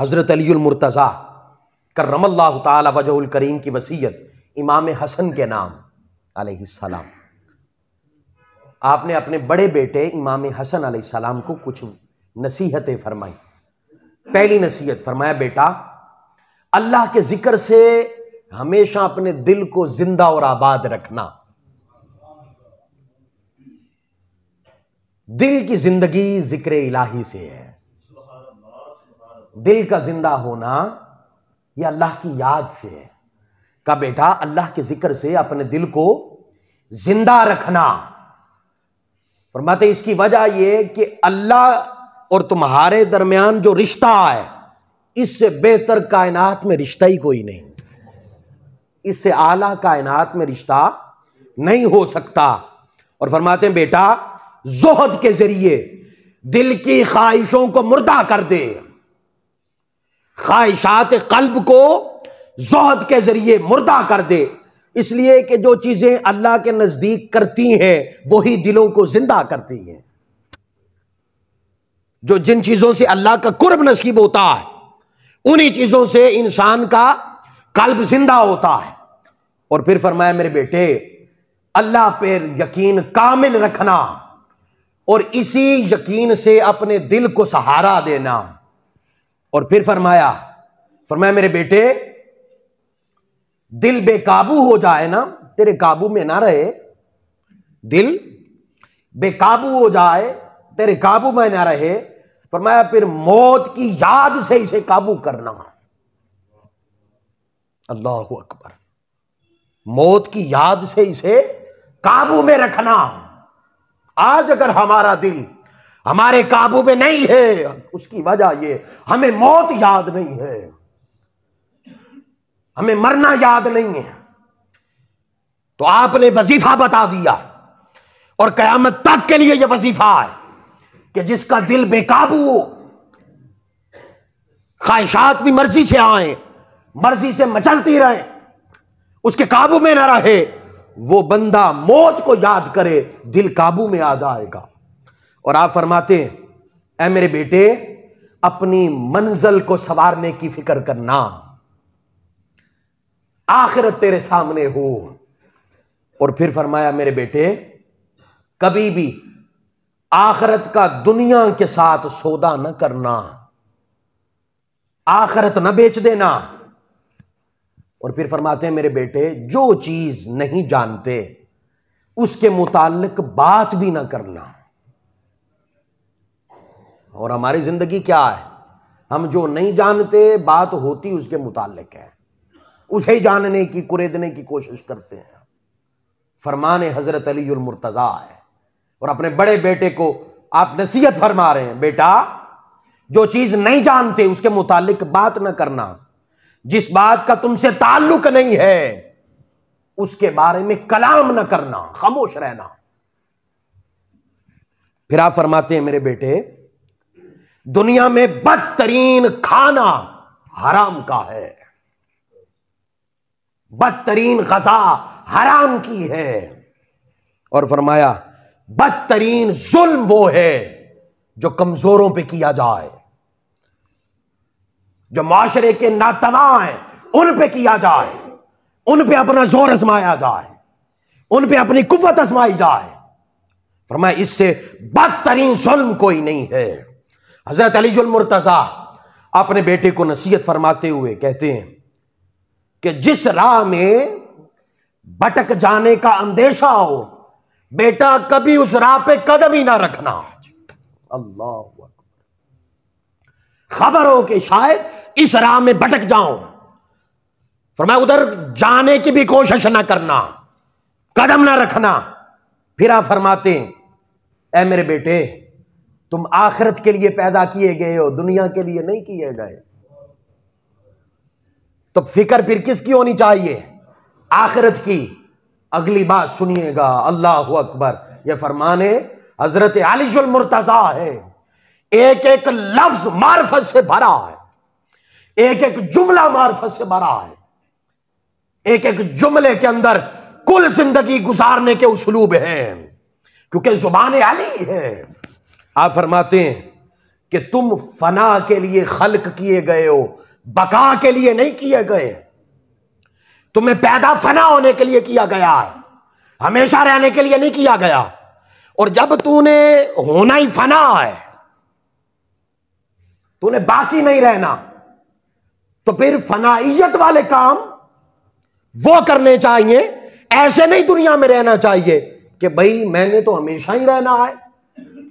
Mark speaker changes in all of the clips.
Speaker 1: हज़रत अलीमरतज़ा करमल्ला तवजल करीम की वसीयत इमाम हसन के नाम सलाम आपने अपने बड़े बेटे इमाम हसन आलाम को कुछ नसीहतें फरमाई पहली नसीहत फरमाया बेटा अल्लाह के जिक्र से हमेशा अपने दिल को जिंदा और आबाद रखना दिल की जिंदगी जिक्र इलाही से है दिल का जिंदा होना ये अल्लाह की याद से है का बेटा अल्लाह के जिक्र से अपने दिल को जिंदा रखना फरमाते इसकी वजह यह कि अल्लाह और तुम्हारे दरमियान जो रिश्ता है इससे बेहतर कायनात में रिश्ता ही कोई नहीं इससे आला कायनात में रिश्ता नहीं हो सकता और फरमाते हैं बेटा जोहद के जरिए दिल की ख्वाहिशों को मुर्दा कर दे ख्वाहिशात कल्ब को जहद के ज़रिए मुर्दा कर दे इसलिए कि जो चीज़ें अल्लाह के नज़दीक करती हैं वही दिलों को ज़िंदा करती हैं जो जिन चीज़ों से अल्लाह का कुर्ब नसीब होता है उन्हीं चीज़ों से इंसान का कल्ब जिंदा होता है और फिर फरमाया मेरे बेटे अल्लाह पर यकीन कामिल रखना और इसी यकीन से अपने दिल को सहारा देना और फिर फरमाया फरमाया मेरे बेटे दिल बेकाबू हो जाए ना तेरे काबू में ना रहे दिल बेकाबू हो जाए तेरे काबू में ना रहे फरमाया फिर मौत की याद से इसे काबू करना अल्लाह अकबर मौत की याद से इसे काबू में रखना आज अगर हमारा दिल हमारे काबू में नहीं है उसकी वजह ये हमें मौत याद नहीं है हमें मरना याद नहीं है तो आपने वजीफा बता दिया और कयामत तक के लिए यह वजीफा है कि जिसका दिल बेकाबू हो ख्वाहिशात भी मर्जी से आए मर्जी से मचलती रहे उसके काबू में ना रहे वो बंदा मौत को याद करे दिल काबू में आ जाएगा और आप फरमाते हैं ए मेरे बेटे अपनी मंजिल को संवारने की फिक्र करना आखिरत तेरे सामने हो और फिर फरमाया मेरे बेटे कभी भी आखरत का दुनिया के साथ सौदा न करना आखरत न बेच देना और फिर फरमाते हैं मेरे बेटे जो चीज नहीं जानते उसके मुतालिक बात भी ना करना और हमारी ज़िंदगी क्या है हम जो नहीं जानते बात होती उसके मुतालिक है उसे ही जानने की कुरेदने की कोशिश करते हैं फरमान हज़रत अली मुर्तज़ा है और अपने बड़े बेटे को आप नसीहत फरमा रहे हैं बेटा जो चीज़ नहीं जानते उसके मुतालिक बात ना करना जिस बात का तुमसे ताल्लुक नहीं है उसके बारे में कलाम ना करना खामोश रहना फिर आप फरमाते हैं मेरे बेटे दुनिया में बदतरीन खाना हराम का है बदतरीन गजा हराम की है और फरमाया बदतरीन जुल्म वो है जो कमजोरों पे किया जाए जो माशरे के नातवा हैं उन पे किया जाए उन पे अपना जोर आजमाया जाए उन पे अपनी कुवत आजमाई जाए फरमाया इससे बदतरीन जुल्म कोई नहीं है हजरत अली मुर्तज़ा अपने बेटे को नसीहत फरमाते हुए कहते हैं कि जिस राह में भटक जाने का अंदेशा हो बेटा कभी उस राह पे कदम ही ना रखना अल्लाह खबर हो कि शायद इस राह में भटक जाऊं फरमा उधर जाने की भी कोशिश ना करना कदम ना रखना फिर आप फरमाते हैं ए मेरे बेटे तुम आखिरत के लिए पैदा किए गए हो दुनिया के लिए नहीं किए गए तो फिक्र फिर किसकी होनी चाहिए आखिरत की अगली बात सुनिएगा अल्लाह अकबर यह फरमाने हजरत आलिजुल मुर्तजा है एक एक लफ्ज मार्फत से भरा है एक एक जुमला मार्फत से भरा है एक एक जुमले के अंदर कुल जिंदगी गुजारने के उसलूब हैं क्योंकि जुबान अली है आप फरमाते हैं कि तुम फना के लिए खल्क किए गए हो बका के लिए नहीं किए गए तुम्हें पैदा फना होने के लिए किया गया है हमेशा रहने के लिए नहीं किया गया और जब तूने होना ही फना है तूने बाकी नहीं रहना तो फिर फनाइयत वाले काम वो करने चाहिए ऐसे नहीं दुनिया में रहना चाहिए कि भाई मैंने तो हमेशा ही रहना है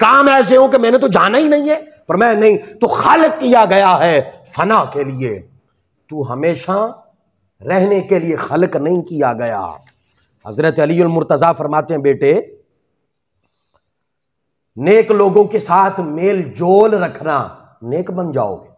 Speaker 1: काम ऐसे हो कि मैंने तो जाना ही नहीं है पर मैं नहीं तो खल किया गया है फना के लिए तू हमेशा रहने के लिए खलक नहीं किया गया हजरत अली मुर्तजा फरमाते हैं बेटे नेक लोगों के साथ मेल जोल रखना नेक बन जाओगे